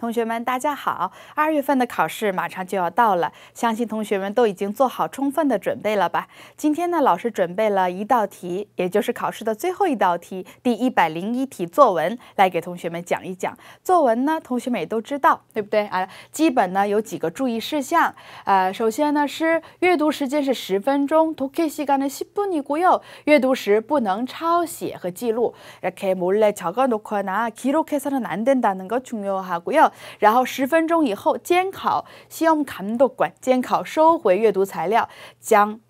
同学们，大家好！二月份的考试马上就要到了，相信同学们都已经做好充分的准备了吧？今天呢，老师准备了一道题，也就是考试的最后一道题，第一百零一题作文，来给同学们讲一讲。作文呢，同学们也都知道，对不对？啊，基本呢有几个注意事项。呃，首先呢是阅读时间是十分钟，阅读时不能抄写和记录，이렇게몰래적어놓거나기록해서는안된다는거중요하고 요。 然后十分钟以后监考，希望我们他门都管监考，收回阅读材料，将。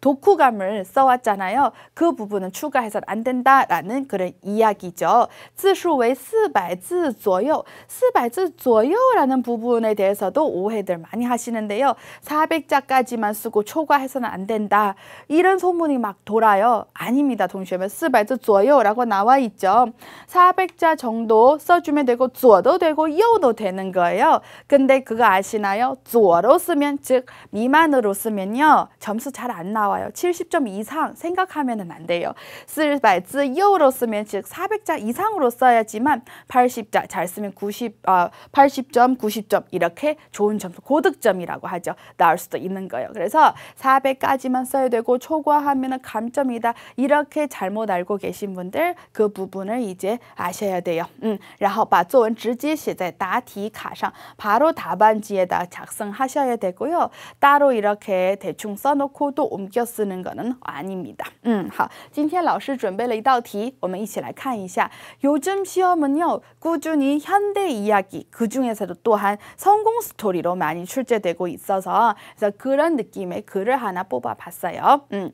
독후감을 써왔잖아요. 그 부분은 추가해서는 안 된다라는 그런 이야기죠. 字数为 400字左右, 400字左右라는 부분에 대해서도 오해들 많이 하시는데요. 400자까지만 쓰고 초과해서는 안 된다. 이런 소문이 막 돌아요. 아닙니다. 동시에 400字左右라고 나와 있죠. 400자 정도 써주면 되고 左도 되고 右도 되는 거예요. 근데 그거 아시나요? 左로 쓰면 즉 미만으로 쓰면요. 점수 잘안 안 나와요. 70점 이상 생각하면 안 돼요. 쓸발즈 여우로 쓰면 즉 400자 이상으로 써야지만 80자 잘 쓰면 90, 어, 80점, 90점 이렇게 좋은 점수, 고득점이라고 하죠. 나올 수도 있는 거예요. 그래서 400까지만 써야 되고 초과하면 감점이다. 이렇게 잘못 알고 계신 분들 그 부분을 이제 아셔야 돼요. 음, 然后把作文直接写在答题卡上 바로 답안지에다 작성하셔야 되고요. 따로 이렇게 대충 써놓고 또 옮겨 쓰는 거는 아닙니다. 음, 好,今天老师准备了一道题,我们一起来看一下. 음, 요즘 시험은요, 꾸준히 현대 이야기, 그 중에서도 또한 성공 스토리로 많이 출제되고 있어서 그래서 그런 느낌의 글을 하나 뽑아봤어요. 음,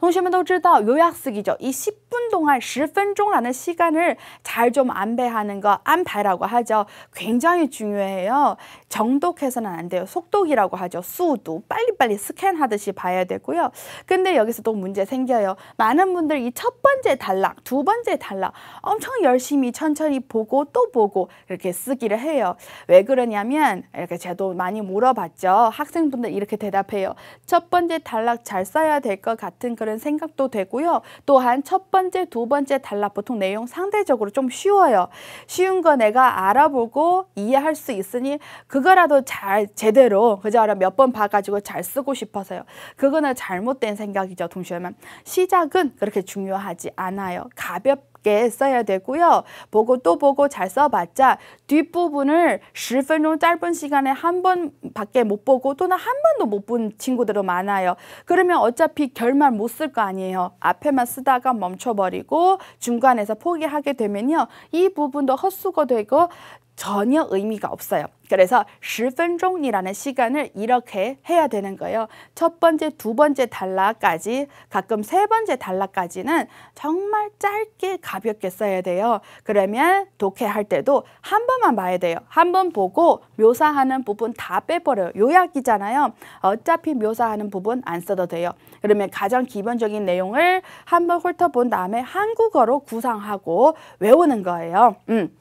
好,同学们都知道 요약쓰기죠. 이 10분 동안 10分钟라는 시간을 잘 좀 안배하는 거, 안배라고 하죠. 굉장히 중요해요. 정독해서는 안 돼요. 속독이라고 하죠. 수도 빨리빨리 스캔하듯이 봐야 되고 되고요. 근데 여기서 또 문제 생겨요. 많은 분들 이 첫 번째 단락, 두 번째 단락 엄청 열심히 천천히 보고 또 보고 이렇게 쓰기를 해요. 왜 그러냐면 이렇게 제도 많이 물어봤죠. 학생분들 이렇게 대답해요. 첫 번째 단락 잘 써야 될 것 같은 그런 생각도 되고요. 또한 첫 번째, 두 번째 단락 보통 내용 상대적으로 좀 쉬워요. 쉬운 거 내가 알아보고 이해할 수 있으니 그거라도 잘 제대로 그저 몇 번 봐가지고 잘 쓰고 싶어서요. 그거는 너무나 잘못된 생각이죠. 동시에만 시작은 그렇게 중요하지 않아요. 가볍게 써야 되고요. 보고 또 보고 잘 써봤자 뒷부분을 1 0분 짧은 시간에 한 번밖에 못 보고 또는 한 번도 못 본 친구들도 많아요. 그러면 어차피 결말 못 쓸 거 아니에요. 앞에만 쓰다가 멈춰버리고 중간에서 포기하게 되면요. 이 부분도 헛수고 되고 전혀 의미가 없어요. 그래서 10분종이라는 시간을 이렇게 해야 되는 거예요. 첫 번째, 두 번째 단락까지 가끔 세 번째 단락까지는 정말 짧게 가볍게 써야 돼요. 그러면 독해할 때도 한 번만 봐야 돼요. 한 번 보고 묘사하는 부분 다 빼버려요. 요약이잖아요. 어차피 묘사하는 부분 안 써도 돼요. 그러면 가장 기본적인 내용을 한 번 훑어본 다음에 한국어로 구상하고 외우는 거예요. 음.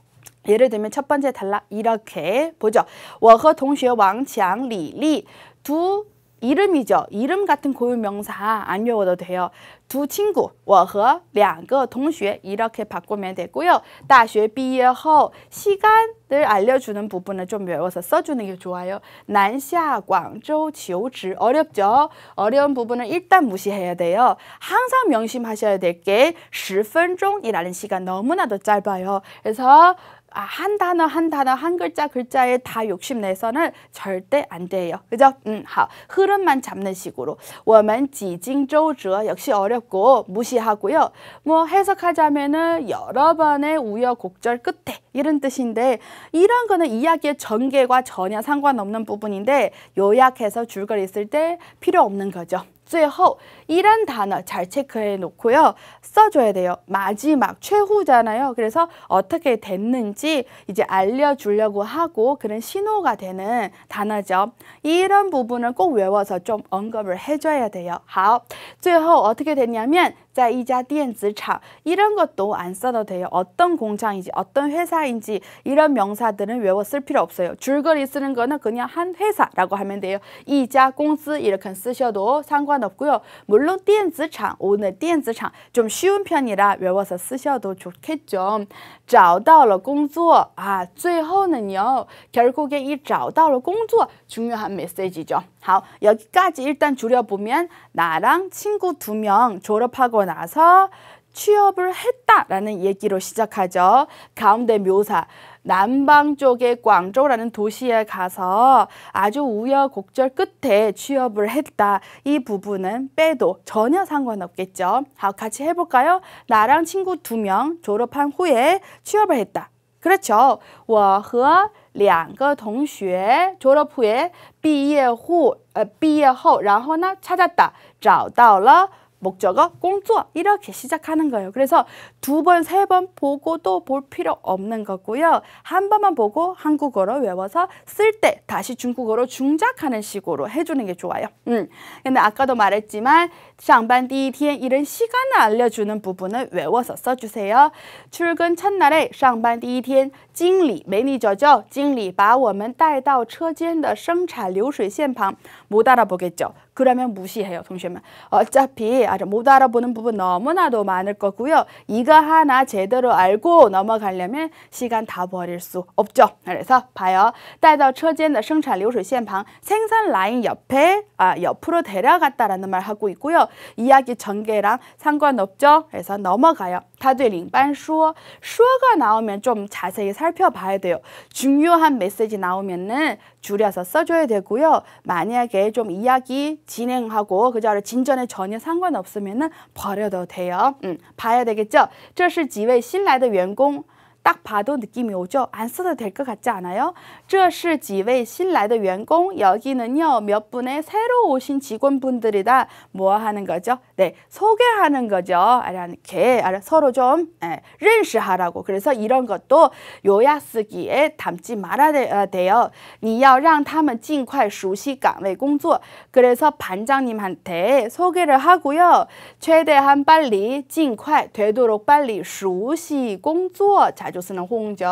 예를 들면 첫 번째 단락 이렇게 보죠. 我和 동시에 왕强, 리리 두 이름이죠. 이름 같은 고유명사 안 외워도 돼요. 두 친구, 我和两个동시 이렇게 바꾸면 되고요. 大学毕业后 시간을 알려주는 부분을 좀 외워서 써주는 게 좋아요. 난샤, 광저우, 지 어렵죠? 어려운 부분은 일단 무시해야 돼요. 항상 명심하셔야 될 게 10분이라는 시간 너무나도 짧아요. 그래서 아, 한 단어 한 단어 한 글자 글자에 다 욕심내서는 절대 안 돼요. 그죠? 음, 하. 흐름만 잡는 식으로. 我们几经周折 역시 어렵고 무시하고요. 뭐 해석하자면은 여러 번의 우여곡절 끝에 이런 뜻인데 이런 거는 이야기의 전개와 전혀 상관없는 부분인데 요약해서 줄거리 있을 때 필요 없는 거죠. 最后이란 단어 잘 체크해 놓고요. 써줘야 돼요. 마지막 최후잖아요. 그래서 어떻게 됐는지 이제 알려주려고 하고 그런 신호가 되는 단어죠. 이런 부분을 꼭 외워서 좀 언급을 해줘야 돼요. 好，最后어떻게 됐냐면 자이자 디엔즈차 이런 것도 안 써도 돼요. 어떤 공장인지 어떤 회사인지 이런 명사들은 외워 쓸 필요 없어요. 줄거리 쓰는 거는 그냥 한 회사라고 하면 돼요. 이자 공스 이렇게 쓰셔도 상관없고요. 물론 디엔즈차 오늘 디엔즈차 좀 쉬운 편이라 외워서 쓰셔도 좋겠죠. 找到了工作아 最后는요 결국에 이找到了工作 중요한 메시지죠. 好 여기까지 일단 줄여보면 나랑 친구 두 명 졸업하고 그리고 나서 취업을 했다라는 얘기로 시작하죠. 가운데 묘사 남방 쪽의 광저라는 도시에 가서 아주 우여곡절 끝에 취업을 했다. 이 부분은 빼도 전혀 상관없겠죠. 같이 해볼까요? 나랑 친구 두 명 졸업한 후에 취업을 했다. 그렇죠. 我和两个同学 졸업 후에 毕业후毕业后然后呢찾았다. 아, 找到了 목적어 꽁투어 이렇게 시작하는 거예요. 그래서 두 번, 세 번 보고 도볼 필요 없는 거고요. 한 번만 보고 한국어로 외워서 쓸 때 다시 중국어로 중작하는 식으로 해주는 게 좋아요. 음. 근데 아까도 말했지만 장반 디티엔 이런 시간을 알려주는 부분을 외워서 써주세요. 출근 첫날에 장반 디티엔 经理 매니저죠. 经理 把我们带到车间的生产流水线旁못 알아보겠죠. 그러면 무시해요, 同学们. 어차피 아주 못 알아보는 부분 너무나도 많을 거고요. 이거 하나 제대로 알고 넘어가려면 시간 다 버릴 수 없죠. 그래서 봐요. 带到车间的生产流水线旁 생산 라인 옆에 아, 옆으로 데려갔다라는 말 하고 있고요. 이야기 전개랑 상관없죠. 그래서 넘어가요. 다들 领班说,说가 나오면 좀 자세히 살펴봐야 돼요. 중요한 메시지 나오면은 줄여서 써줘야 되고요. 만약에 좀 이야기 진행하고 그자를 진전에 전혀 상관없으면은 버려도 돼요. 음, 봐야 되겠죠? 这是几位新来的员工딱 봐도 느낌이 오죠? 안 써도 될 것 같지 않아요? 这是几位 신라의 员工 여기는요 몇 분의 새로 오신 직원분들이다 뭐 하는 거죠? 네 소개하는 거죠 이렇게 서로 좀 예, 认识하라고 그래서 이런 것도 요약 쓰기에 담지 말아야 어, 돼요 你要让他们尽快熟悉岗位工作 그래서 반장님한테 소개를 하고요 최대한 빨리 尽快 되도록 빨리 熟悉工作자 자주 쓰는 홍조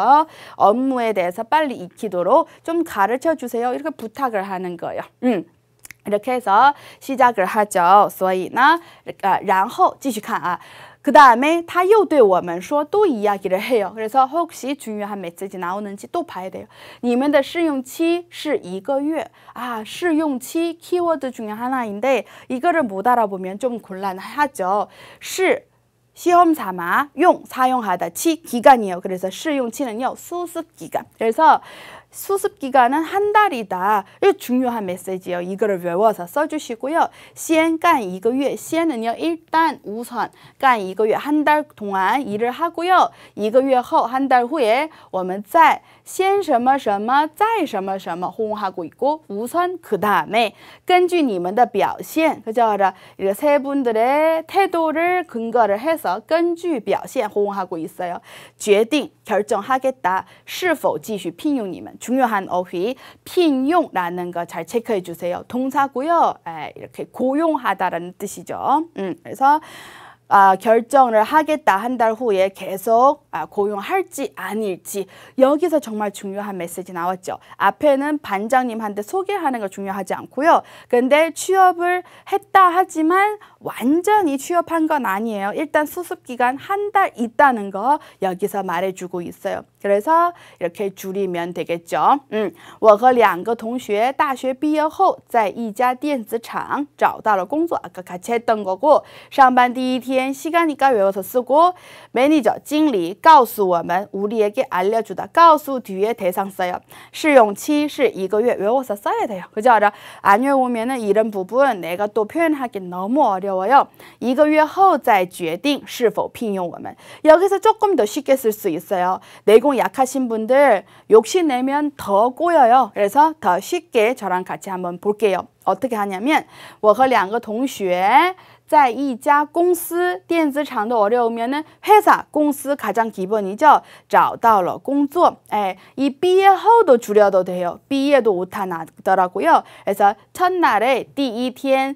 업무에 대해서 빨리 익히도록 좀 가르쳐 주세요. 이렇게 부탁을 하는 거예요. 음. 이렇게 해서 시작을 하죠. 所以呢,然后继续看啊.그 다음에 다又对我们说또 이야기를 해요. 그래서 혹시 중요한 메시지 나오는지 또 봐야 돼요. 你们的试用期是一个月. 아,试用期 키워드 중에 하나인데 이거를 못 알아보면 좀 곤란하죠. 是 시험 삼아 용 사용하다 치 기간이요. 그래서 실용치는요 수습 기간. 그래서 수습 기간은 한 달이다. 이 중요한 메시지예요. 이거를 외워서 써주시고요. 시간 이거月 시엔은요 일단 우선 간 이거月 한 달 동안 일을 하고요. 이거月后 한달 후에 我们在先什么什么再什么什么 호응하고 있고 우선 그 다음에 根据你们的表现그저세 분들의 태도를 근거를 해서 根据表现 호응하고 있어요. 决定 결정하겠다. 是否继续聘用你们. 중요한 어휘聘용라는 거 잘 체크해 주세요. 동사고요. 에, 이렇게 고용하다라는 뜻이죠. 음, 그래서 아, 결정을 하겠다 한 달 후에 계속 아, 고용할지 아닐지 여기서 정말 중요한 메시지 나왔죠. 앞에는 반장님한테 소개하는 거 중요하지 않고요. 근데 취업을 했다 하지만 완전히 취업한 건 아니에요. 일단 수습 기간 한 달 있다는 거 여기서 말해주고 있어요. 그래서 이렇게 줄이면 되겠죠. 음, 我和两个同学大学毕业后在一家电子厂找到了工作 아까 같이 했던 거고 상반 第一天 시간이니까 외워서 쓰고 매니저, 经理告诉我们 우리에게 알려주다 告诉 뒤에 대상 써요. 시용치 1个月 외워서 써야 돼요. 그죠? 안 외우면 은 이런 부분 내가 또 표현하기 너무 어려워 어려워요. 一个月后再决定是否聘用我们. 여기서 조금 더 쉽게 쓸 수 있어요. 내공 약하신 분들 욕심내면 더 꼬여요. 그래서 더 쉽게 저랑 같이 한번 볼게요. 어떻게 하냐면 我和两个同学在一家公司电子厂도 어려우면 회사 공스 가장 기본이죠. 找到了工作. 예, 이毕业后도 줄여도 돼요. 毕业도 오타 더라고요 그래서 첫날에 第一天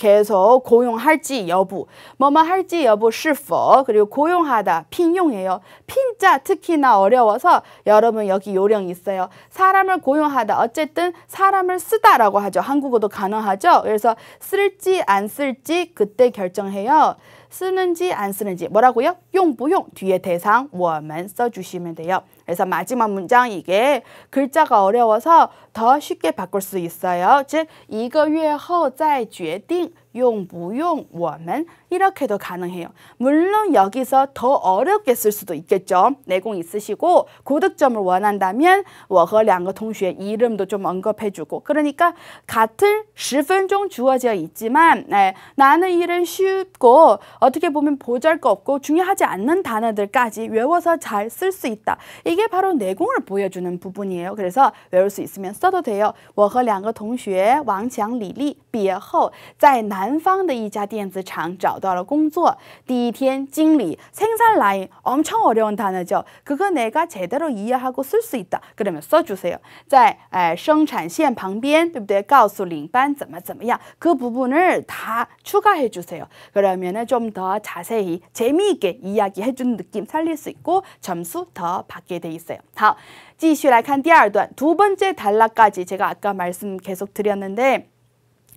계속 고용할지 여부, 뭐뭐 할지 여부 是否 그리고 고용하다, 핀용이에요 핀자 특히나 어려워서 여러분 여기 요령 있어요. 사람을 고용하다, 어쨌든 사람을 쓰다라고 하죠. 한국어도 가능하죠. 그래서 쓸지 안 쓸지 그때 결정해요. 쓰는지 안 쓰는지 뭐라고요? 용부용 뒤에 대상 我们 써주시면 돼요. 그래서 마지막 문장 이게 글자가 어려워서 더 쉽게 바꿀 수 있어요. 즉, 이거 月后再决定 용, 무용, 워먼 이렇게도 가능해요. 물론 여기서 더 어렵게 쓸 수도 있겠죠. 내공 있으시고 고득점을 원한다면 我和两个同学 이름도 좀 언급해주고 그러니까 같은 10분 주어져 있지만 네, 나는 일은 쉽고 어떻게 보면 보잘것 없고 중요하지 않는 단어들까지 외워서 잘 쓸 수 있다. 이게 바로 내공을 보여주는 부분이에요. 그래서 외울 수 있으면 써도 돼요. 我和两个同学王强李丽 毕业后，在南方的一家电子厂找到了工作。第一天，经理생산라인엄청어려운단어죠그거내가제대로이해하고쓸수있다그러면써주세요在哎、呃、生产线旁边，对不对？告诉领班怎么怎么样，그부분을다추가해주세요그러면은좀더자세히재미있게이야기해준느낌살릴수있고점수더받게돼있어요好，继续来看第二段，두번째단락까지제가아까말씀계속드렸는데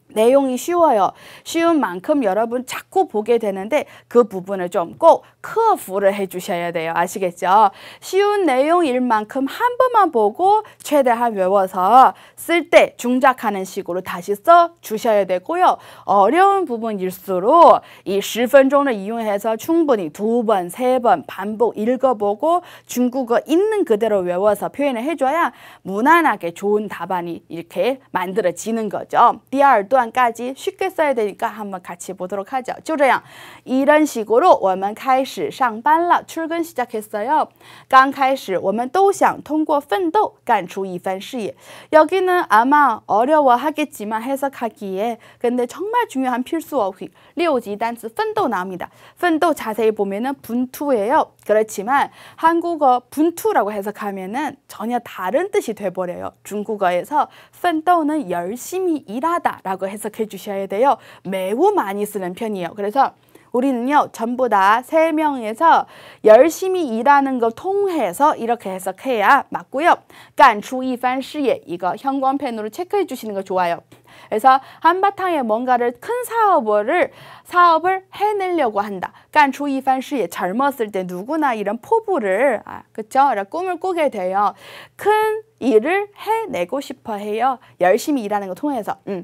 내용이 쉬워요. 쉬운 만큼 여러분 자꾸 보게 되는데 그 부분을 좀 꼭 커브를 해주셔야 돼요. 아시겠죠? 쉬운 내용일 만큼 한 번만 보고 최대한 외워서 쓸 때 중작하는 식으로 다시 써 주셔야 되고요. 어려운 부분일수록 이 10분钟을 이용해서 충분히 두 번, 세 번 반복 읽어보고 중국어 있는 그대로 외워서 표현을 해줘야 무난하게 좋은 답안이 이렇게 만들어지는 거죠. 第二 段까지 쉽게 써야 되니까 한번 같이 보도록 하죠. 就这样. 이런 식으로 我们开始上班了. 출근 시작했어요. 刚开始我们都想通过奋斗干出一番事业. 여기는 아마 어려워하겠지만 해석하기에 근데 정말 중요한 필수어휘 6지 단수 奋斗 나옵니다. 奋斗 자세히 보면은 분투예요. 그렇지만 한국어 분투라고 해석하면은 전혀 다른 뜻이 돼버려요. 중국어에서 奋斗는 열심히 일하다라고 이거 해석해 주셔야 돼요. 매우 많이 쓰는 편이에요. 그래서 우리는요 전부 다 세명에서 열심히 일하는 걸 통해서 이렇게 해석해야 맞고요. 깐추이판시에 이거 형광펜으로 체크해 주시는 거 좋아요. 그래서 한바탕에 뭔가를 큰 사업을 사업을 해내려고 한다. 깐추이판시에 젊었을 때 누구나 이런 포부를 아, 그쵸? 꿈을 꾸게 돼요. 큰 일을 해내고 싶어 해요. 열심히 일하는 거 통해서. 음.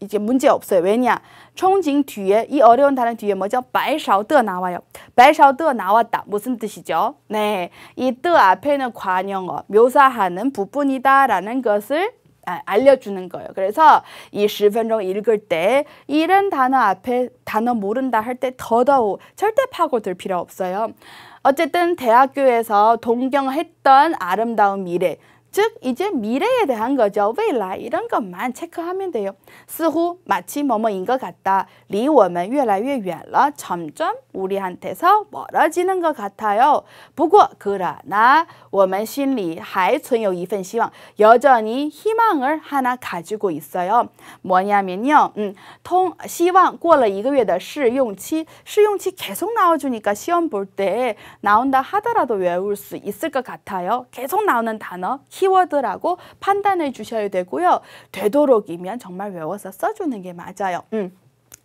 이제 문제 없어요. 왜냐? 청징 뒤에 이 어려운 단어 뒤에 뭐죠? 발勺더 나와요. 발勺더 나왔다. 무슨 뜻이죠? 네, 이더 앞에는 관용어, 묘사하는 부분이다라는 것을 아, 알려주는 거예요. 그래서 이 10분종 읽을 때 이런 단어 앞에 단어 모른다 할 때 더더욱 절대 파고들 필요 없어요. 어쨌든 대학교에서 동경했던 아름다운 미래 즉 이제 미래에 대한 거죠. 未来 이런 것만 체크하면 돼요. 似乎 마치 뭐뭐인 것 같다. 离我们越来越远了. 점점 우리한테서 멀어지는 것 같아요. 不过 그러나 我们心里还存有一份希望. 여전히 희망을 하나 가지고 있어요. 뭐냐면요. 음, 통 시황 过了一个月的试用期. 시용期계속 나와주니까 시험 볼 때 나온다 하더라도 외울 수 있을 것 같아요. 계속 나오는 단어. 희 키워드라고 판단을 주셔야 되고요. 되도록이면 정말 외워서 써주는 게 맞아요. 음.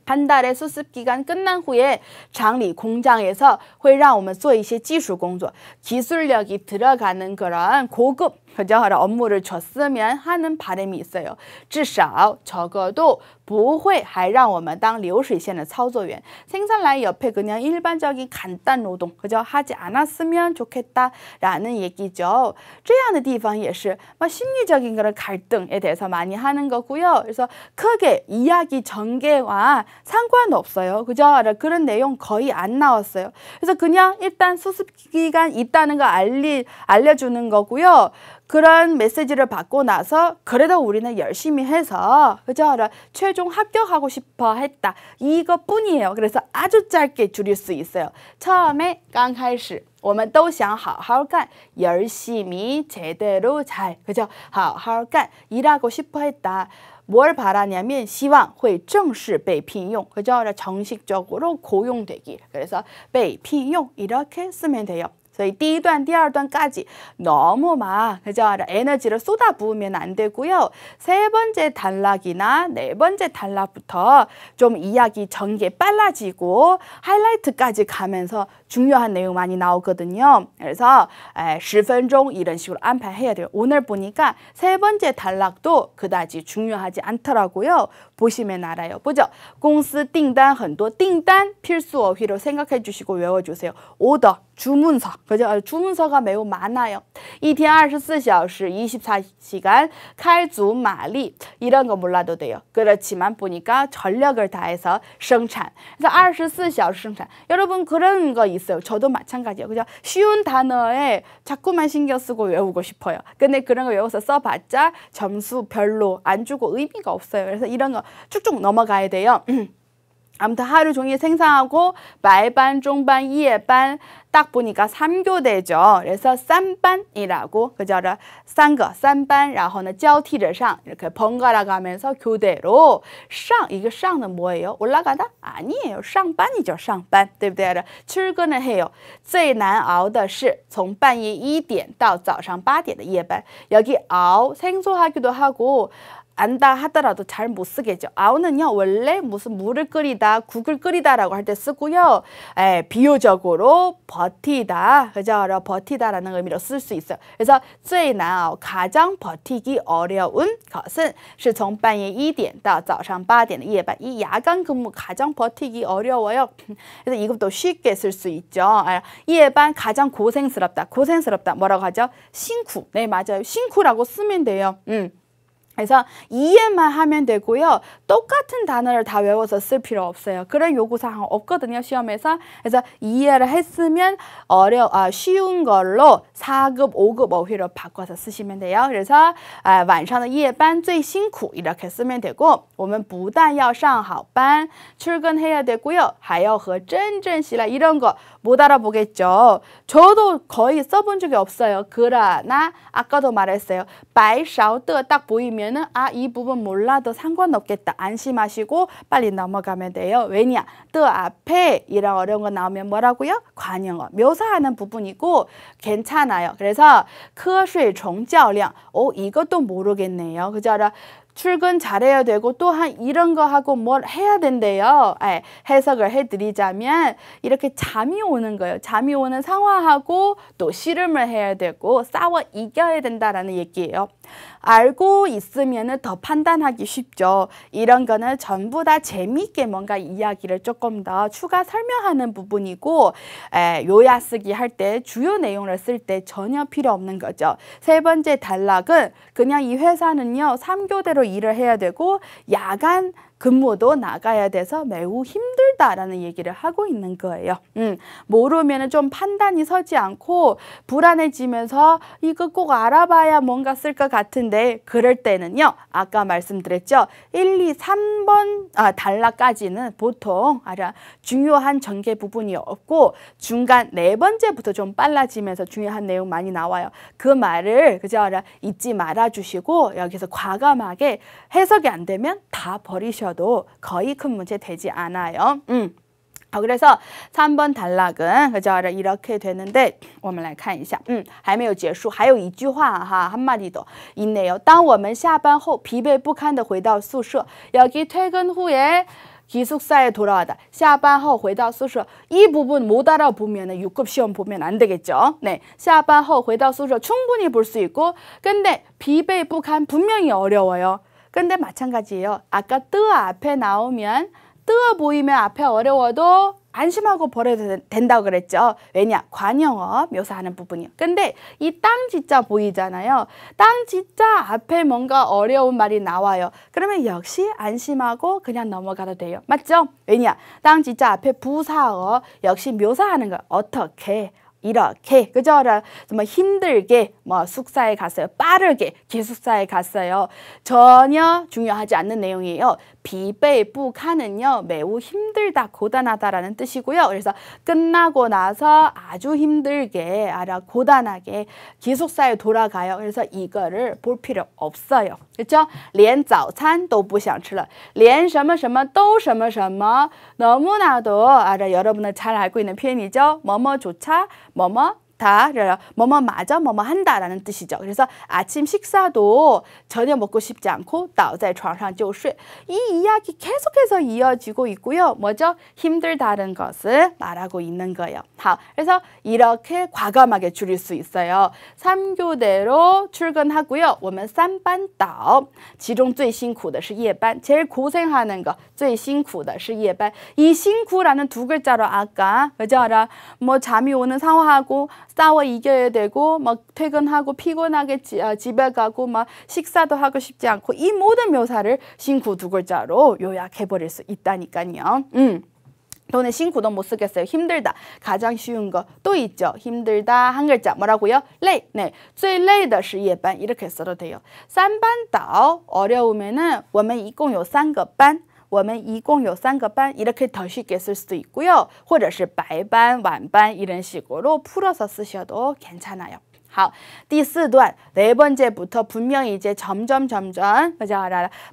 韩大的수습기간끝난 후에 장리 공장에서会让我们做一些技术工作，기술력이들어가는그런고급 그죠? 업무를 줬으면 하는 바람이 있어요. 至少 적어도 不会还让我们当流水线的操作员. 생산 라인 옆에 그냥 일반적인 간단 노동, 그죠? 하지 않았으면 좋겠다라는 얘기죠. 这样的地方也是막 심리적인 그런 갈등에 대해서 많이 하는 거고요. 그래서 크게 이야기 전개와 상관없어요. 그죠? 그런 내용 거의 안 나왔어요. 그래서 그냥 일단 수습 기간 있다는 거 알리 알려주는 거고요. 그런 메시지를 받고 나서 그래도 우리는 열심히 해서 그죠? 최종 합격하고 싶어 했다. 이것뿐이에요. 그래서 아주 짧게 줄일 수 있어요. 처음에 깡开始 我们都想好好干, 열심히 제대로 잘, 그죠? 好好干, 일하고 싶어 했다. 뭘 바라냐면 시왕 会正式被聘用, 그죠? 정식적으로 고용되기. 그래서 被聘用 이렇게 쓰면 돼요. 저희 띠段, 띠二段까지 너무 막 그죠? 에너지를 쏟아부으면 안 되고요. 세 번째 단락이나 네 번째 단락부터 좀 이야기 전개 빨라지고 하이라이트까지 가면서 중요한 내용 많이 나오거든요. 그래서 10분 이런 식으로 안파해야 돼요. 오늘 보니까 세 번째 단락도 그다지 중요하지 않더라고요. 보시면 알아요. 보죠. 공스 띵단 很多订단 필수 어휘로 생각해 주시고 외워 주세요. 오더 주문서. 그죠? 아, 주문서가 매우 많아요. 1일 24시간 24시간 칼주 마리 이런 거 몰라도 돼요. 그렇지만 보니까 전력을 다해서 생산. 그래서 24시간 생산. 여러분 그런 거 있어요. 저도 마찬가지예요. 그냥 쉬운 단어에 자꾸만 신경 쓰고 외우고 싶어요. 근데 그런 거 외워서 써봤자 점수 별로 안 주고 의미가 없어요. 그래서 이런 거 쭉쭉 넘어가야 돼요. 아무튼 하루 종일 생산하고 말반, 중반, 이해반 딱 보니까 삼교대죠. 그래서 삼반이라고그저삼 싼거 쌈반 라고는交替着上 이렇게 번갈아 가면서 교대로 상 이게 상은 뭐예요? 올라가다? 아니에요. 상반이죠. 상반. 对不对? 네, 네, 네. 출근을 해요. 最难熬的是从半夜1点到早上8点的夜班. 여기 熬 생소하기도 하고 안다 하더라도 잘 못 쓰겠죠. 아우는요 원래 무슨 물을 끓이다, 국을 끓이다라고 할 때 쓰고요. 에, 예, 비유적으로 버티다, 그죠? 버티다라는 의미로 쓸 수 있어요. 그래서 最难 가장 버티기 어려운 것은 是从半夜一点到早上八点的夜班이 야간 근무 가장 버티기 어려워요. 그래서 이것도 쉽게 쓸 수 있죠. 예반 가장 고생스럽다, 고생스럽다 뭐라고 하죠? 신쿠, 네 맞아요. 신쿠라고 쓰면 돼요. 음. 그래서 이해만 하면 되고요. 똑같은 단어를 다 외워서 쓸 필요 없어요. 그런 요구사항 없거든요, 시험에서. 그래서 이해를 했으면 어려, 아, 쉬운 걸로 4급, 5급 어휘로 바꿔서 쓰시면 돼요. 그래서 아, 晚上的夜班最辛苦 이렇게 쓰면 되고 我们不但要上好班, 출근해야 되고요. 还要和真正시라 이런 거못 알아보겠죠. 저도 거의 써본 적이 없어요. 그러나 아까도 말했어요. 白勺的딱 보이면 아니면아이 부분 몰라도 상관없겠다 안심하시고 빨리 넘어가면 돼요. 왜냐 뜨 앞에 이런 어려운 거 나오면 뭐라고요? 관용어 묘사하는 부분이고 괜찮아요. 그래서 커税 종教量 어 이것도 모르겠네요. 그죠? 출근 잘해야 되고 또한 이런 거 하고 뭘 해야 된대요. 예, 해석을 해드리자면 이렇게 잠이 오는 거예요. 잠이 오는 상황하고 또 씨름을 해야 되고 싸워 이겨야 된다라는 얘기예요. 알고 있으면 더 판단하기 쉽죠. 이런 거는 전부 다 재미있게 뭔가 이야기를 조금 더 추가 설명하는 부분이고 에, 요야 쓰기 할 때 주요 내용을 쓸 때 전혀 필요 없는 거죠. 세 번째 단락은 그냥 이 회사는요. 삼교대로 일을 해야 되고 야간 근무도 나가야 돼서 매우 힘들다라는 얘기를 하고 있는 거예요. 음, 모르면 좀 판단이 서지 않고 불안해지면서 이거 꼭 알아봐야 뭔가 쓸 것 같은데 그럴 때는요. 아까 말씀드렸죠. 1, 2, 3번 아, 단락까지는 보통 아 중요한 전개 부분이 없고 중간 네 번째부터 좀 빨라지면서 중요한 내용 많이 나와요. 그 말을 그저 잊지 말아주시고 여기서 과감하게 해석이 안 되면 다버리셔 있어도 거의 큰 문제 되지 않아요. 음. 어, 그래서 3번 단락은 그죠? 이렇게 되는데 我们来看一下嗯还没有结束还有一句话한마디더 음, 있네요. 当我们下班后疲惫不堪的回到宿舍 여기 퇴근 후에 기숙사에 돌아와다. 샤반허 회다 수셔. 이 부분 못 알아보면 육급 시험 보면 안 되겠죠. 네. 샤반허 회다 수셔 충분히 볼 수 있고 근데 비베 북한 분명히 어려워요. 근데 마찬가지예요. 아까 뜨 앞에 나오면 뜨어 보이면 앞에 어려워도 안심하고 버려도 된다고 그랬죠. 왜냐? 관형어 묘사하는 부분이요. 근데 이땅 지자 보이잖아요. 땅 지자 앞에 뭔가 어려운 말이 나와요. 그러면 역시 안심하고 그냥 넘어가도 돼요. 맞죠? 왜냐? 땅 지자 앞에 부사어 역시 묘사하는 거 어떻게 이렇게 그죠? 정말 힘들게 뭐 숙사에 갔어요. 빠르게 기숙사에 갔어요. 전혀 중요하지 않는 내용이에요. 비배부카는요 매우 힘들다 고단하다라는 뜻이고요 그래서 끝나고 나서 아주 힘들게 알아 고단하게 기숙사에 돌아가요 그래서 이거를 볼 필요 없어요 그렇죠? 连早餐都不想吃了连什么什么都什么什么 너무나도 알아 여러분은 잘 알고 있는 표현이죠 뭐뭐조차 뭐뭐 좋다. 뭐뭐 맞아, 뭐뭐 한다라는 뜻이죠. 그래서 아침 식사도 전혀 먹고 싶지 않고 倒在床上就睡.이 이야기 계속해서 이어지고 있고요. 뭐죠? 힘들다는 것을 말하고 있는 거예요. 자, 그래서 이렇게 과감하게 줄일 수 있어요. 3교대로 출근하고요. 我们三班倒. 지롱 最辛苦的是夜班. 제일 고생하는 거. 最辛苦的是夜班. 이辛苦라는 두 글자로 아까 그죠? 뭐 잠이 오는 상황하고 싸워 이겨야 되고 막 퇴근하고 피곤하게 지, 아, 집에 가고 막 식사도 하고 싶지 않고 이 모든 묘사를 신구 두 글자로 요약해 버릴 수 있다니까요. 음. 돈에 신구도 못 쓰겠어요. 힘들다. 가장 쉬운 거 또 있죠. 힘들다 한 글자 뭐라고요? 레이. 네, 最累的是夜班 이렇게 써도 돼요. 3반 倒 어려우면은 我们一共有3个班 我们一共有三个班이렇게더 쉽게 쓸 수도 있고요. 或者是白班晚班이런식으로풀어서쓰셔도괜찮아요 好，第四段네 번째부터 분명히 이제 점점 점점 맞아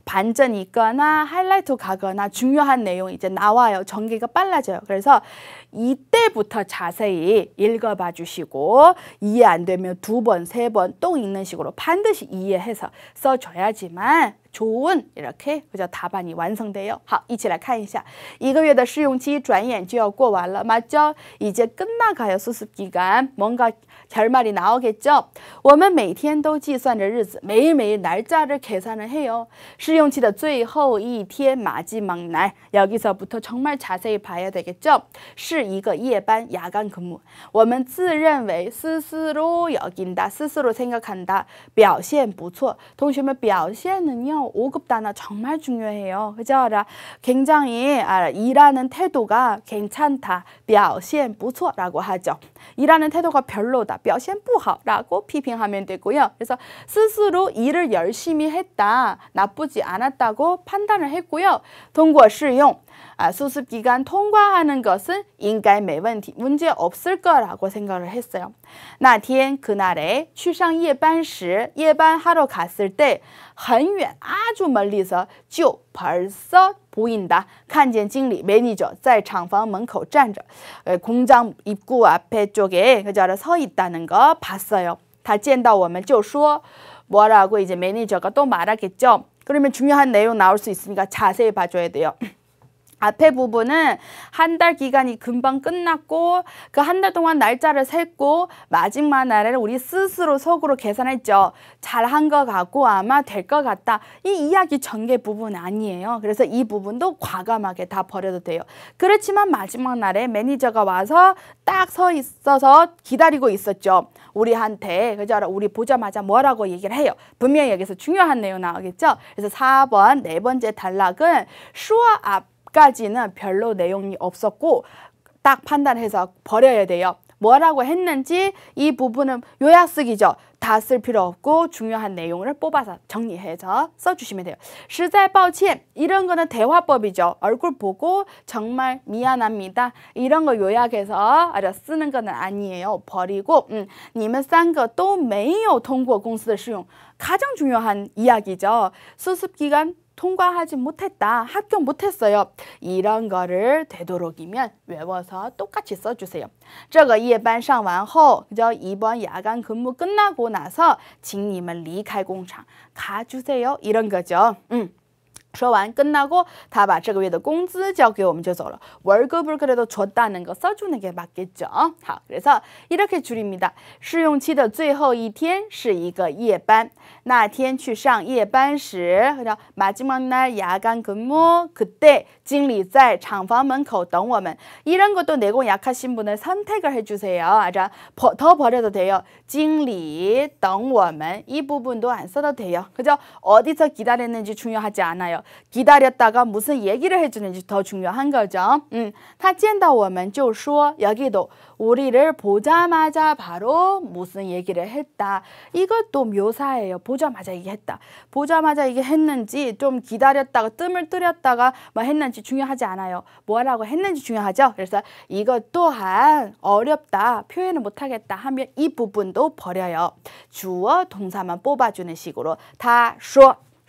반전이 있거나 하이라이트 가거나 중요한 내용이 이제 나와요. 전개가 빨라져요. 그래서 이때부터 자세히 읽어봐 주시고 이해 안 되면 두 번, 세 번 또 읽는 식으로 반드시 이해해서 써줘야지만 좋은 이렇게 그죠 답안이 완성돼요. 好,一起来看一下.一个月的试用期转眼就要过完了,맞죠? 이제 끝나가요, 수습 기간. 뭔가 결말이 나오겠죠? 我们每天都计算着日子, 매일매일 날짜를 계산을 해요. 시용치의 最后一天 마지막 날, 여기서부터 정말 자세히 봐야 되겠죠? 是一个夜班 야간 근무. 我们自认为 스스로 여긴다, 스스로 생각한다, 表现不错. 同学们,表现은요, 5급 단어 정말 중요해요. 그죠? 굉장히 아, 일하는 태도가 괜찮다, 表现不错라고 하죠. 일하는 태도가 별로다. 表现不好라고 아, 피핑하면 아, 되고요. 그래서 스스로 일을 열심히 했다, 나쁘지 않았다고 판단을 했고요. 동거 실용 아, 수습 기간 통과하는 것은 인간 매번티 문제 없을 거라고 생각을 했어요. 나티 그날에 취상 예반时 예반하러 갔을 때很远 아주 멀리서 就 벌써 보인다. 칸젠 징리 매니저 在厂房门口站着 공장 입구 앞에 쪽에 그자서 있다는 거 봤어요. 다 젠다 我们就说 뭐라고 이제 매니저가 또 말하겠죠. 그러면 중요한 내용 나올 수 있으니까 자세히 봐줘야 돼요. 앞에 부분은 한 달 기간이 금방 끝났고 그 한 달 동안 날짜를 셌고 마지막 날에 우리 스스로 속으로 계산했죠. 잘 한 것 같고 아마 될 것 같다. 이 이야기 전개 부분 아니에요. 그래서 이 부분도 과감하게 다 버려도 돼요. 그렇지만 마지막 날에 매니저가 와서 딱 서 있어서 기다리고 있었죠. 우리한테 그죠? 우리 보자마자 뭐라고 얘기를 해요. 분명히 여기서 중요한 내용 나오겠죠. 그래서 4번 네 번째 단락은 수어 앞 까지는 별로 내용이 없었고 딱 판단해서 버려야 돼요. 뭐라고 했는지 이 부분은 요약 쓰기죠. 다 쓸 필요 없고 중요한 내용을 뽑아서 정리해서 써주시면 돼요. 实在抱歉 이런 거는 대화법이죠. 얼굴 보고 정말 미안합니다. 이런 거 요약해서 쓰는 거는 아니에요. 버리고 음, 你们三个都没有通过公司的试用 가장 중요한 이야기죠. 수습 기간 통과하지 못했다, 합격 못했어요. 이런 거를 되도록이면 외워서 똑같이 써주세요. 这个夜班上完后, 그죠? 이번 야간 근무 끝나고 나서 请你们离开工厂, 가주세요. 이런 거죠. 음. 说完끝나고다把这个月的工资交给我们就走了。월급을그래도줬다는거써주는게맞겠죠好，그래서이렇게줄입니다试用期的最后一天是一个夜班，那天去上夜班时，마지막날야간근무그때经理在厂房门口等我们。이런것도내공약하신분을선택을해주세요아자더버려도돼요经理等我们，이部分도안써도돼요 그죠？어디서기다렸는지중요하지않아요 기다렸다가 무슨 얘기를 해주는지 더 중요한 거죠. 음, 他엔다我们就说 여기도 우리를 보자마자 바로 무슨 얘기를 했다. 이것도 묘사예요. 보자마자 얘기했다. 보자마자 얘기 했는지 좀 기다렸다가 뜸을 들였다가 뭐 했는지 중요하지 않아요. 뭐라고 했는지 중요하죠. 그래서 이것 또한 어렵다. 표현을 못하겠다 하면 이 부분도 버려요. 주어 동사만 뽑아주는 식으로 다说 说什么呢？我们都没有通过试用。这个夜班上完后，上完훨씬쉬운데근데외국인아학생입장에서도어렵더라고요그러면끝나다두글자오급뭐죠结束，네结束라고표현해주셔도돼요这个夜班结束后，这个夜班上完后，让我们离开工厂。이육급쓰기에서랑라고랑라는동사한번도안썼으면그래이상한거예요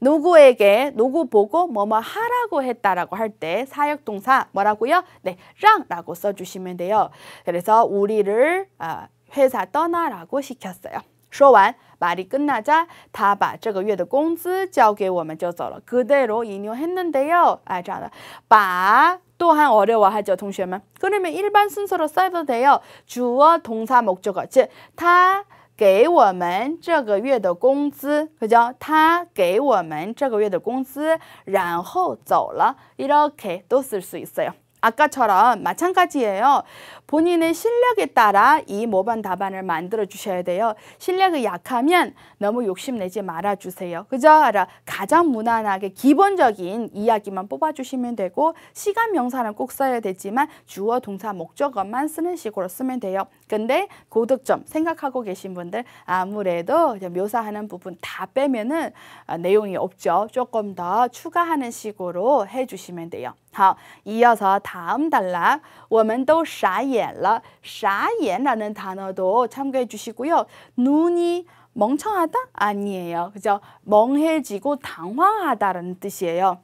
누구에게 누구 보고 뭐뭐 하라고 했다라고 할 때 사역 동사 뭐라고요? 네, 랑라고 써주시면 돼요. 그래서 우리를 아, 회사 떠나라고 시켰어요. 说完 말이 끝나자 다把这个月的工资交给我们就走了. 그대로 인용했는데요. 아, 자, 바 또한 어려워하죠, 동시에 그러면 일반 순서로 써도 돼요. 주어, 동사, 목적어. 즉, 다 给我们这个月的工资，可叫他给我们这个月的工资，然后走了。이렇게도쓸수있어요。 아까처럼 마찬가지예요. 본인의 실력에 따라 이 모반 답안을 만들어 주셔야 돼요. 실력이 약하면 너무 욕심내지 말아 주세요. 그저 알아 가장 무난하게 기본적인 이야기만 뽑아 주시면 되고 시간 명사는 꼭 써야 되지만 주어 동사 목적어만 쓰는 식으로 쓰면 돼요. 근데 고득점 생각하고 계신 분들 아무래도 묘사하는 부분 다 빼면은 어, 내용이 없죠. 조금 더 추가하는 식으로 해 주시면 돼요. 好，이어서 어, 다음 단락 我们都傻眼眼了, 샤眼라는 단어도 참고해 주시고요. 눈이 멍청하다? 아니에요. 그죠? 멍해지고 당황하다라는 뜻이에요.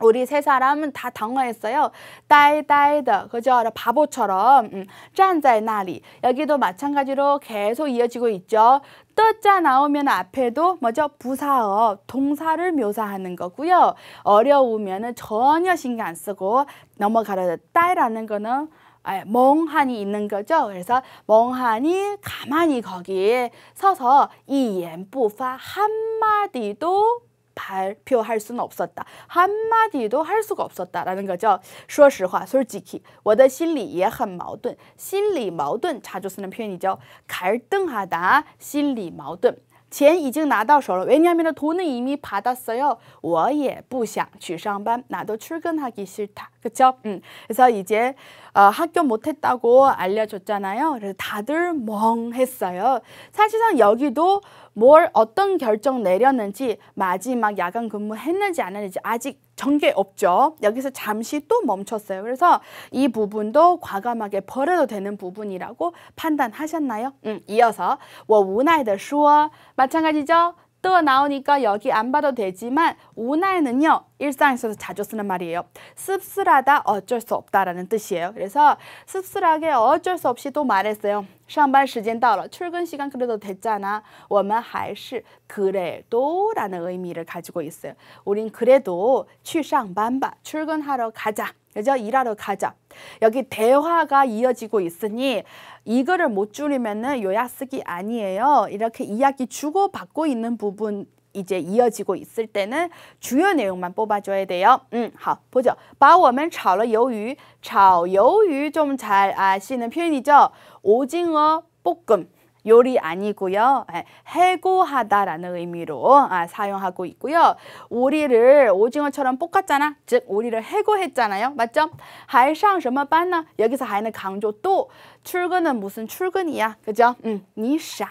우리 세 사람은 다 당황했어요. 딸딸더 그죠? 바보처럼 음, 站在那里 여기도 마찬가지로 계속 이어지고 있죠. 뜻자 나오면 앞에도 먼저 부사어, 동사를 묘사하는 거고요. 어려우면 은 전혀 신경 안 쓰고 넘어가라. 딸라는 거는 아, 멍하니 있는 거죠. 그래서 멍하니 가만히 거기에 서서 이옌부파 한마디도 발표할 수는 없었다. 한마디도 할 수가 없었다라는 거죠. 说实话, 솔직히 我的心里也很矛盾.心理矛盾 자주 쓰는 표현이죠. 갈등하다,心理矛盾. 钱已经拿到手了. 왜냐하면 돈은 이미 받았어요. 我也不想去上班. 나도 출근하기 싫다. 그쵸? 음. 그래서 이제 어, 합격 못했다고 알려줬잖아요. 그래서 다들 멍했어요. 사실상 여기도 뭘 어떤 결정 내렸는지 마지막 야간 근무했는지 안 했는지 아직 전개 없죠. 여기서 잠시 또 멈췄어요. 그래서 이 부분도 과감하게 버려도 되는 부분이라고 판단하셨나요? 음, 이어서 워나이奈 슈어 마찬가지죠 또어 나오니까 여기 안 봐도 되지만 오날는요 일상에서도 자주 쓰는 말이에요. 씁쓸하다 어쩔 수 없다라는 뜻이에요. 그래서 씁쓸하게 어쩔 수 없이 또 말했어요. 上班时间到了, 출근 시간 그래도 됐잖아. 我们还是 그래도라는 의미를 가지고 있어요. 우린 그래도 去上班吧, 출근하러 가자. 그죠? 일하러 가자. 여기 대화가 이어지고 있으니 이거를 못 줄이면은 요약 쓰기 아니에요. 이렇게 이야기 주고 받고 있는 부분 이제 이어지고 있을 때는 주요 내용만 뽑아줘야 돼요. 음, 好, 보죠. 把我们炒了鱿鱼,炒鱿鱼좀 잘 아시는 표현이죠. 오징어 볶음. 요리 아니고요. 예, 해고하다라는 의미로 아, 사용하고 있고요. 오리를 오징어처럼 볶았잖아. 즉 오리를 해고했잖아요. 맞죠? 하이상 什么班呢? 여기서 하는 강조 또 출근은 무슨 출근이야. 그죠? 음, 니샤.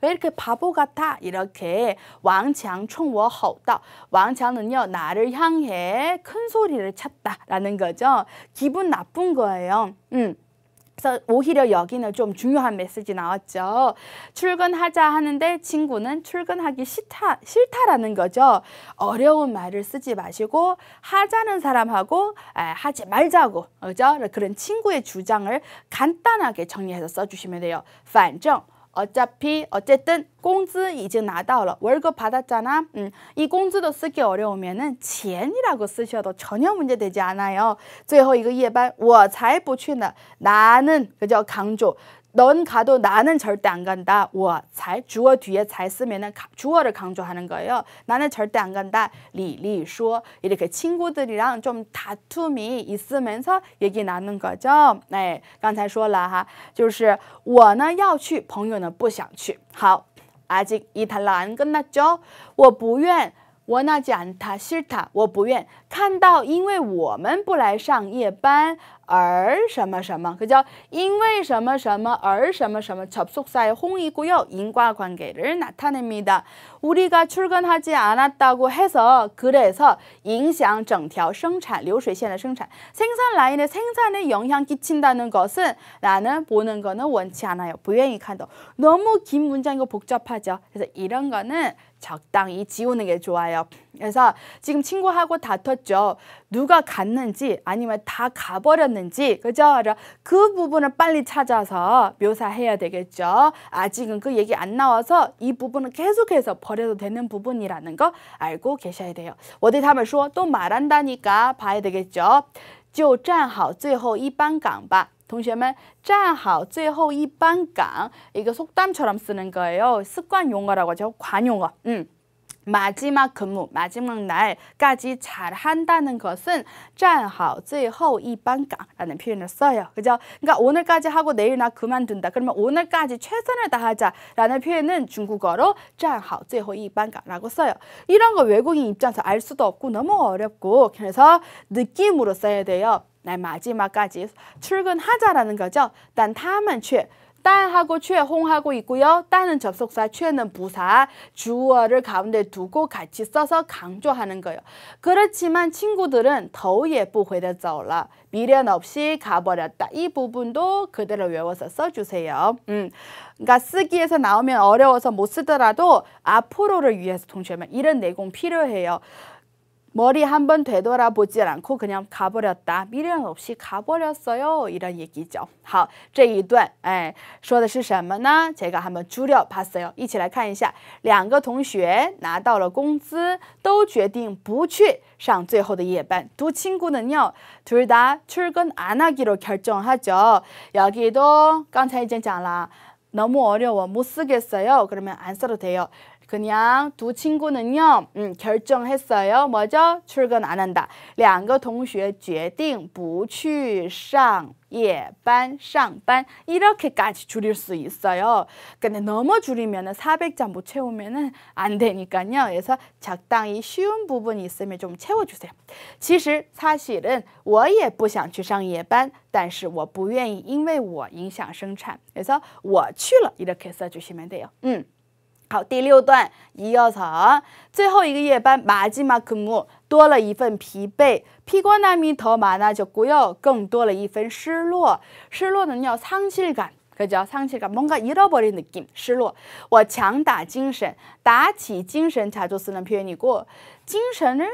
왜 이렇게 바보 같아? 이렇게 왕창 총워 허다. 왕창은요. 나를 향해 큰 소리를 찾다라는 거죠. 기분 나쁜 거예요. 음. 그래서 오히려 여기는 좀 중요한 메시지 나왔죠. 출근하자 하는데 친구는 출근하기 싫다, 싫다라는 거죠. 어려운 말을 쓰지 마시고 하자는 사람하고 에, 하지 말자고 그죠? 그런 친구의 주장을 간단하게 정리해서 써주시면 돼요. 反正 어차피 어쨌든 공즈 이제 나다올 월급 받았잖아. 음, 이 공즈도 쓰기 어려우면은 钱이라고 쓰셔도 전혀 문제되지 않아요. 最后一个夜班我才不去呢. 나는 그죠 강조. 넌 가도 나는 절대 안 간다. 와, 잘 주어 뒤에 잘 쓰면은 주어를 강조하는 거예요. 나는 절대 안 간다. 리리쇼 이렇게 친구들이랑 좀 다툼이 있으면서 얘기 나눈 거죠. 네, 刚才说了哈，就是我呢要去，朋友呢不想去。好， 아직 이 달라 안 끝났죠? 我不愿 원하지 않다, 싫다, 我不愿看到因为我们不来上夜班 而什么什么그죠? 因为什么什么而什么什么 접속사의 홍이고요. 인과관계를 나타냅니다. 우리가 출근하지 않았다고 해서 그래서 인상 整条 생산 流水线의 생산 생산 라인의 생산에 영향 끼친다는 것은 나는 보는 거는 원치 않아요. 부연히 칸도 너무 긴 문장이고 복잡하죠. 그래서 이런 거는 적당히 지우는 게 좋아요. 그래서 지금 친구하고 다퉜죠. 누가 갔는지 아니면 다 가버렸는지 그죠? 그 부분을 빨리 찾아서 묘사해야 되겠죠. 아직은 그 얘기 안 나와서 이 부분은 계속해서 버려도 되는 부분이라는 거 알고 계셔야 돼요. 어디 다음에 说또 말한다니까 봐야 되겠죠. 就站好最后一班岗吧. 동시에만 짠하오 쯔호 이반 이거 속담처럼 쓰는 거예요. 습관 용어라고 하죠. 관용어. 음. 마지막 근무, 마지막 날까지 잘 한다는 것은 站好最后一班岗라는 표현을 써요. 그죠? 그러니까 오늘까지 하고 내일 나 그만둔다. 그러면 오늘까지 최선을 다하자라는 표현은 중국어로 站好最后一班岗라고 써요. 이런 거 외국인 입장에서 알 수도 없고 너무 어렵고 그래서 느낌으로 써야 돼요. 날 마지막까지 출근하자라는 거죠. 난他们却 딸하고 최 홍하고 있고요. 딸은 접속사, 최는 부사, 주어를 가운데 두고 같이 써서 강조하는 거예요. 그렇지만 친구들은 더위에 부회대자올라 미련 없이 가버렸다. 이 부분도 그대로 외워서 써주세요. 음, 그러니까 쓰기에서 나오면 어려워서 못 쓰더라도 앞으로를 위해서 동시에 이런 내공 필요해요. 머리 한번 되돌아보질 않고 그냥 가버렸다. 미련 없이 가버렸어요. 이런 얘기죠. 好,这一段,哎,说的是什么呢? 제가 한번 줄여봤어요. 一起来看一下.两个同学拿到了工资,都决定不去上最后的夜班.두 친구는요. 둘 다 출근 안 하기로 결정하죠. 여기도 刚才已经讲了. 너무 어려워 못 쓰겠어요. 그러면 안 써도 돼요. 그냥 두 친구는요 음, 결정했어요. 뭐죠? 출근 안 한다. 两个同学决定不去上夜班上班 예, 이렇게까지 줄일 수 있어요. 근데 너무 줄이면 은 400자 못 채우면 은안 되니까요. 그래서 적당히 쉬운 부분이 있으면 좀 채워주세요. 사실 사실은 我也不想去上夜班但是我不愿意因为我影响生产 그래서 我去了 이렇게 써주시면 돼요. 음. 好，第六段，一어 서， 最后一个夜班麻吉막科目多了一份疲惫，피곤한미터마나졌고 요， 更多了一份失落，失落的那叫상气感，可叫상실 감， 뭔가일어보린느 낌， 失落，我强打精神，打起精神才做死能平安地过，精神呢？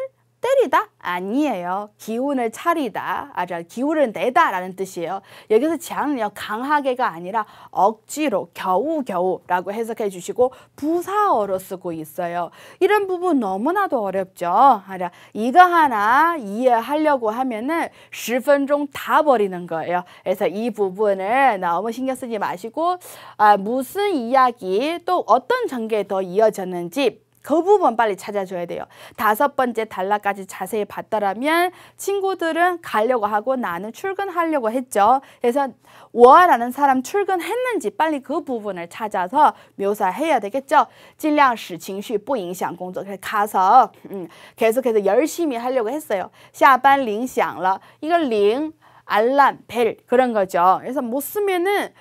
때리다 아니에요. 기운을 차리다, 아, 기운을 내다라는 뜻이에요. 여기서 장은요 강하게가 아니라 억지로 겨우겨우라고 해석해 주시고 부사어로 쓰고 있어요. 이런 부분 너무나도 어렵죠. 아라 이거 하나 이해하려고 하면은 10분 다 버리는 거예요. 그래서 이 부분을 너무 신경 쓰지 마시고 아, 무슨 이야기 또 어떤 전개에 더 이어졌는지 그 부분 빨리 찾아줘야 돼요. 다섯 번째 단락까지 자세히 봤더라면 친구들은 가려고 하고 나는 출근하려고 했죠. 그래서 워라는 사람 출근했는지 빨리 그 부분을 찾아서 묘사해야 되겠죠. 질량使 情绪不影响工作. 가서 음, 계속해서 열심히 하려고 했어요. 下班铃响了. 이거 링, 알람, 벨 그런 거죠. 그래서 못 쓰면은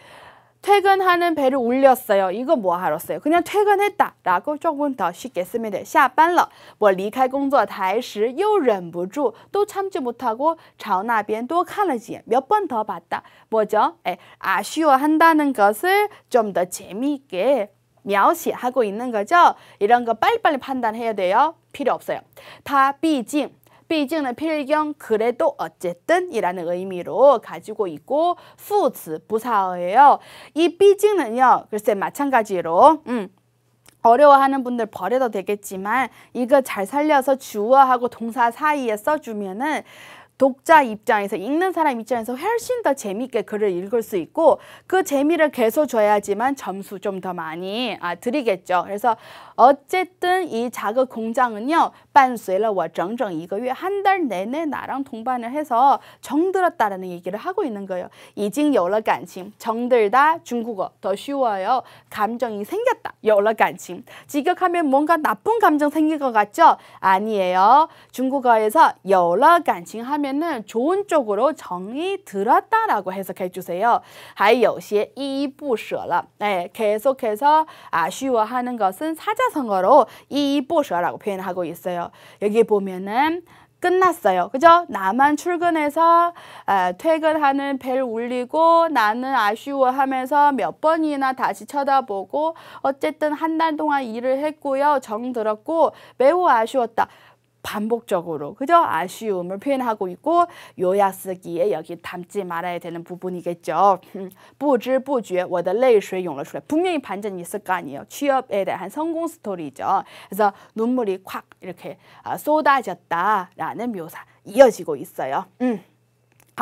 퇴근하는 배를 올렸어요. 이거 뭐 하러 써요? 그냥 퇴근했다. 라고 조금 더 쉽게 쓰면 돼. 下班了.我离开工作台时又忍不住또 참지 못하고 朝那边多看了几眼.몇번 더 봤다. 뭐죠? 에, 예, 아쉬워한다는 것을 좀 더 재미있게 묘시하고 있는 거죠. 이런 거 빨리빨리 판단해야 돼요. 필요 없어요. 다毕竟 毕竟는 필경 그래도 어쨌든이라는 의미로 가지고 있고 후츠 부사어예요. 이毕竟는요. 글쎄 마찬가지로 음. 어려워하는 분들 버려도 되겠지만 이거 잘 살려서 주어하고 동사 사이에 써주면은 독자 입장에서 읽는 사람 입장에서 훨씬 더 재미있게 글을 읽을 수 있고 그 재미를 계속 줘야지만 점수 좀 더 많이 아, 드리겠죠. 그래서 어쨌든 이 작은 공장은요. 빤스웨라 정정 이거 위한달 내내 나랑 동반을 해서 정들었다라는 얘기를 하고 있는 거예요. 이징 여러 간칭 정들다 중국어 더 쉬워요. 감정이 생겼다 여러 간칭 직역하면 뭔가 나쁜 감정 생긴 것 같죠? 아니에요. 중국어에서 여러 간칭 하면은 좋은 쪽으로 정이 들었다라고 해석해 주세요. 还有些依依不舍了. 네, 계속해서 아쉬워하는 것은 사자성어로 이이보셔라고 표현하고 있어요. 여기 보면은 끝났어요. 그죠? 나만 출근해서 아, 퇴근하는 벨 울리고 나는 아쉬워 하면서 몇 번이나 다시 쳐다보고 어쨌든 한 달 동안 일을 했고요. 정 들었고 매우 아쉬웠다. 반복적으로 그죠? 아쉬움을 표현하고 있고 요약 쓰기에 여기 담지 말아야 되는 부분이겠죠. 不知不觉我的泪水涌了出来. 분명히 반전이 있을 거 아니에요. 취업에 대한 성공 스토리죠. 그래서 눈물이 콱 이렇게 아, 쏟아졌다라는 묘사 이어지고 있어요. 음.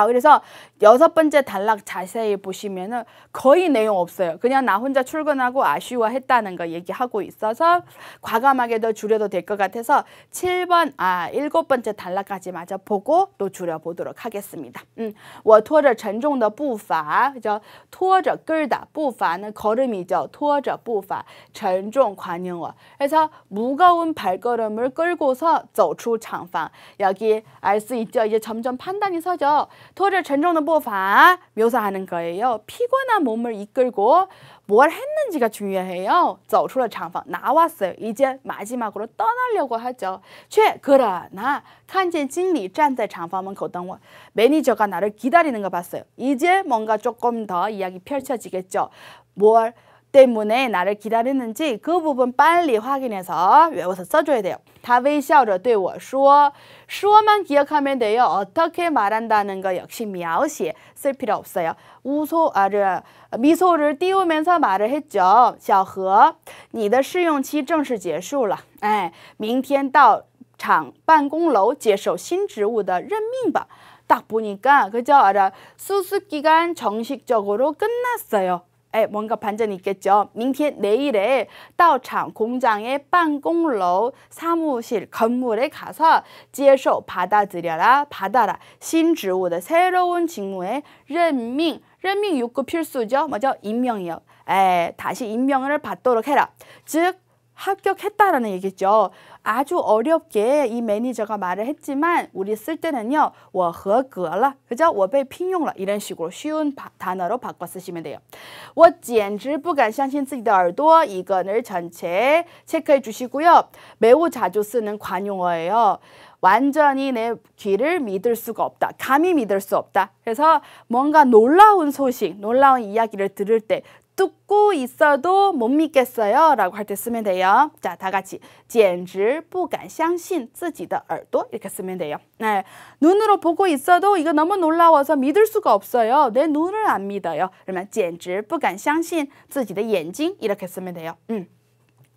그래서 여섯 번째 단락 자세히 보시면은 거의 내용 없어요. 그냥 나 혼자 출근하고 아쉬워했다는 거 얘기하고 있어서 과감하게 더 줄여도 될 것 같아서 7번, 아, 일곱 번째 단락까지 마저 보고 또 줄여보도록 하겠습니다. 음, 我拖着沉重的步伐, 그죠? 拖着 끌다, 步伐는 걸음이죠. 拖着步伐,沉重 관용어. 그래서 무거운 발걸음을 끌고서 走出厂房. 여기 알 수 있죠? 이제 점점 판단이 서죠. 토를 전정는 보파 묘사하는 거예요. 피곤한 몸을 이끌고 뭘 했는지가 중요해요. 走出了장房 나왔어요. 이제 마지막으로 떠나려고 하죠. 却 그러나 看见经理站在厂房门口等我. 매니저가 나를 기다리는 거 봤어요. 이제 뭔가 조금 더 이야기 펼쳐지겠죠. 뭘 때문에 나를 기다리는지 그 부분 빨리 확인해서 외워서 써줘야 돼요. 다웨이샤오对我说说만 기억하면 돼요. 어떻게 말한다는 거 역시 미아오시 쓸 필요 없어요. 우소 아 미소를 띄우면서 말을 했죠. 小何你的试用期正式结束了明天到厂办公楼接受新职务的任命吧딱 예, 보니까 그저 아, 수습 기간 정식적으로 끝났어요. 에 뭔가 반전이 있겠죠. 明天 내일에 到厂 공장의办公楼 사무실 건물에 가서 接受 받아들여라 받아라 신职务의 새로운 직무의 任命任命 6급 필수죠. 먼저 임명이요. 에 다시 임명을 받도록 해라. 즉 합격했다라는 얘기죠. 아주 어렵게 이 매니저가 말을 했지만 우리 쓸 때는요. 我合格了. 그죠? 我被聘用了. 이런 식으로 쉬운 바, 단어로 바꿔 쓰시면 돼요. 我简直不敢相信自己的耳朵. 이거를 전체 체크해 주시고요. 매우 자주 쓰는 관용어예요. 완전히 내 귀를 믿을 수가 없다. 감히 믿을 수 없다. 그래서 뭔가 놀라운 소식, 놀라운 이야기를 들을 때 듣고 있어도 못 믿겠어요 라고 할 때 쓰면 돼요. 자, 다 같이 简直不敢相信自己的耳朵 이렇게 쓰면 돼요. 네, 눈으로 보고 있어도 이거 너무 놀라워서 믿을 수가 없어요. 내 눈을 안 믿어요. 그러면 简直不敢相信自己的眼睛 이렇게 쓰면 돼요. 음.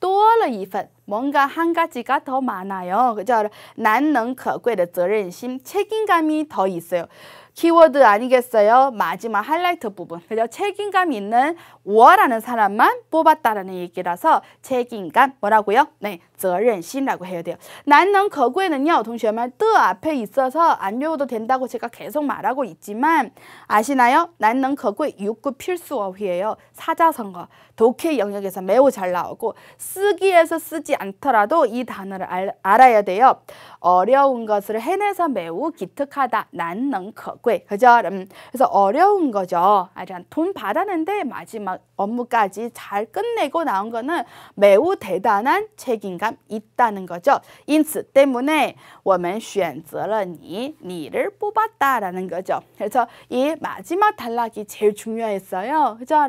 多了一份, 뭔가 한 가지가 더 많아요. 그죠? 난능可贵的 责任心, 책임감이 더 있어요. 키워드 아니겠어요? 마지막 하이라이트 부분. 그죠? 책임감 있는 5라는 사람만 뽑았다는 얘기라서 책임감 뭐라고요? 네, 责任心라고해야돼요난는거구에는同学们的앞에있어서안 외워도 된다고 제가 계속 말하고 있지만 아시나요? 난는거구 육구 필수 어휘예요. 사자성어, 독해 영역에서 매우 잘 나오고 쓰기에서 쓰지 않더라도 이 단어를 알, 아야 돼요. 어려운 것을 해내서 매우 기특하다. 난는 거구 그죠? 음. 그래서 어려운 거죠. 돈 받았는데 마지막 업무까지 잘 끝내고 나온 거는 매우 대단한 책임감. 사람 있다는 거죠. 인此 때문에 我们选择了你,你를 뽑았다라는 거죠. 그래서 이 마지막 단락이 제일 중요했어요. 그죠?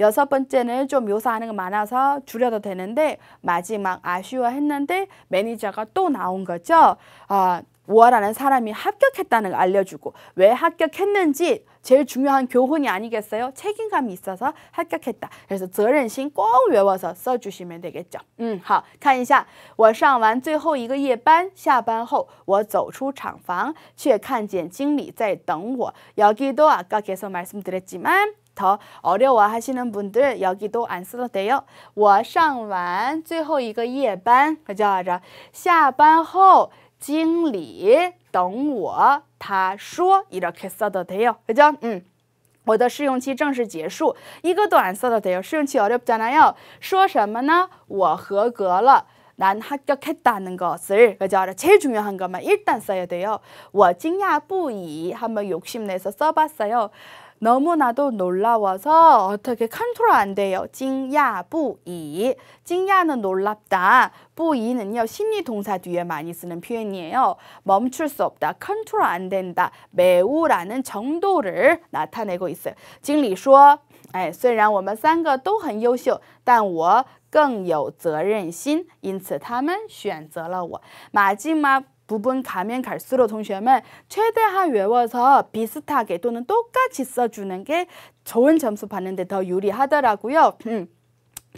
여섯 번째는 좀 묘사하는 거 많아서 줄여도 되는데 마지막 아쉬워했는데 매니저가 또 나온 거죠. 아, 어, 우아라는 사람이 합격했다는 걸 알려주고 왜 합격했는지 제일 중요한 교훈이 아니겠어요? 책임감이 있어서 합격했다. 그래서 责任心꼭 외워서 써주시면 되겠죠. 음, 好看一下我上完最后一个夜班下班后我走出厂房却看见经理在等我 여기도 아까 계속 말씀드렸지만 더 어려워하시는 분들 여기도 안 써도 돼요. 我上完最后一个夜班그죠? 下班后 징리 等我他说 이렇게 써도 돼요. 그죠? 음. 我的 시용치 정시 结束. 이것도 안 써도 돼요. 시용치 어렵잖아요. 说什么呢?我合格了.난 합격했다는 것을 그죠? 제일 중요한 것만 일단 써야 돼요. 我惊讶不已 한번 욕심내서 써봤어요. 너무나도 놀라워서 어떻게 컨트롤 안 돼요. 징야 부이. 징야는 놀랍다. 부이는요. 심리 동사 뒤에 많이 쓰는 표현이에요. 멈출 수 없다. 컨트롤 안 된다. 매우라는 정도를 나타내고 있어요. 징리说 虽然我们三个都很优秀但我更有责任心因此他们选择了我马进吗 부분 가면 갈수록 동시에만 최대한 외워서 비슷하게 또는 똑같이 써주는 게 좋은 점수 받는데 더 유리하더라고요. 음.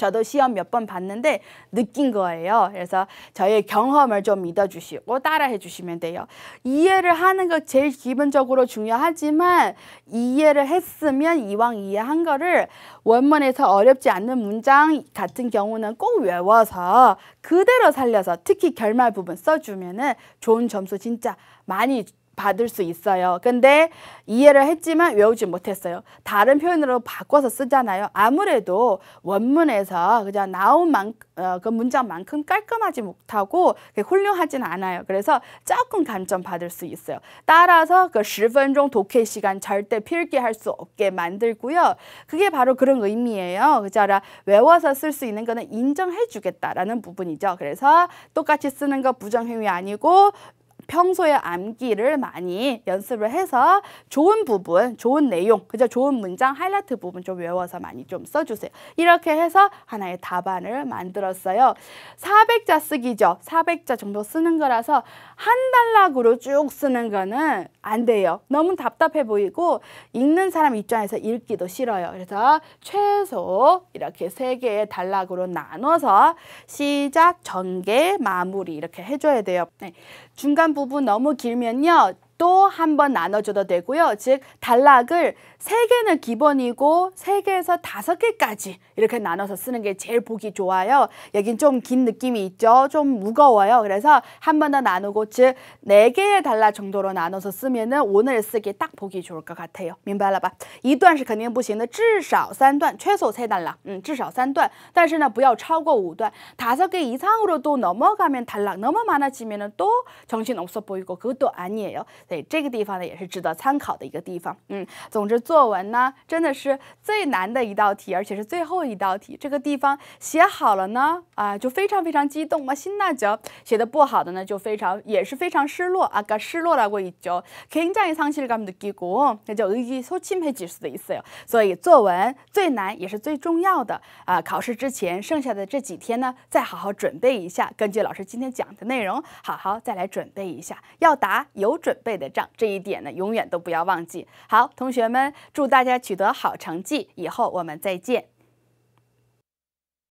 저도 시험 몇 번 봤는데 느낀 거예요. 그래서 저의 경험을 좀 믿어주시고 따라해 주시면 돼요. 이해를 하는 것 제일 기본적으로 중요하지만 이해를 했으면 이왕 이해한 거를 원문에서 어렵지 않는 문장 같은 경우는 꼭 외워서 그대로 살려서 특히 결말 부분 써주면은 좋은 점수 진짜 많이 받을 수 있어요. 근데 이해를 했지만 외우지 못했어요. 다른 표현으로 바꿔서 쓰잖아요. 아무래도 원문에서 그냥 나온 만, 어, 그 문장만큼 깔끔하지 못하고 훌륭하진 않아요. 그래서 조금 감점 받을 수 있어요. 따라서 그 10분종 독해 시간 절대 필기할 수 없게 만들고요. 그게 바로 그런 의미예요. 그자라 외워서 쓸 수 있는 거는 인정해 주겠다라는 부분이죠. 그래서 똑같이 쓰는 거 부정행위 아니고 평소에 암기를 많이 연습을 해서 좋은 부분, 좋은 내용, 그죠? 좋은 문장, 하이라이트 부분 좀 외워서 많이 좀 써주세요. 이렇게 해서 하나의 답안을 만들었어요. 400자 쓰기죠. 400자 정도 쓰는 거라서 한 단락으로 쭉 쓰는 거는 안 돼요. 너무 답답해 보이고 읽는 사람 입장에서 읽기도 싫어요. 그래서 최소 이렇게 세 개의 단락으로 나눠서 시작, 전개, 마무리 이렇게 해줘야 돼요. 네. 중간 부분 너무 길면요. 또한번 나눠줘도 되고요. 즉 단락을 세개는 기본이고 세개에서 다섯 개까지 이렇게 나눠서 쓰는 게 제일 보기 좋아요. 여긴 좀 긴 느낌이 있죠. 좀 무거워요. 그래서 한 번 더 나누고 즉 네개의 단락 정도로 나눠서 쓰면 은 오늘 쓰기 딱 보기 좋을 것 같아요. 明白了吧?一段是肯定不行的至少 최소 3단락 음, 至少三段但是呢不要超过五段다개 이상으로 도 넘어가면 단락 너무 많아지면 또 정신없어 보이고 그것도 아니에요. 对这个地方呢，也是值得参考的一个地方。嗯，总之作文呢，真的是最难的一道题，而且是最后一道题。这个地方写好了呢，啊，就非常非常激动嘛。写那叫写的不好的呢，就非常也是非常失落啊，失落了过一那就等于说钦的意思哟。所以作文最难也是最重要的啊。考试之前剩下的这几天呢，再好好准备一下，根据老师今天讲的内容，好好再来准备一下，要答有准备。的账，这一点呢，永远都不要忘记。好，同学们，祝大家取得好成绩，以后我们再见。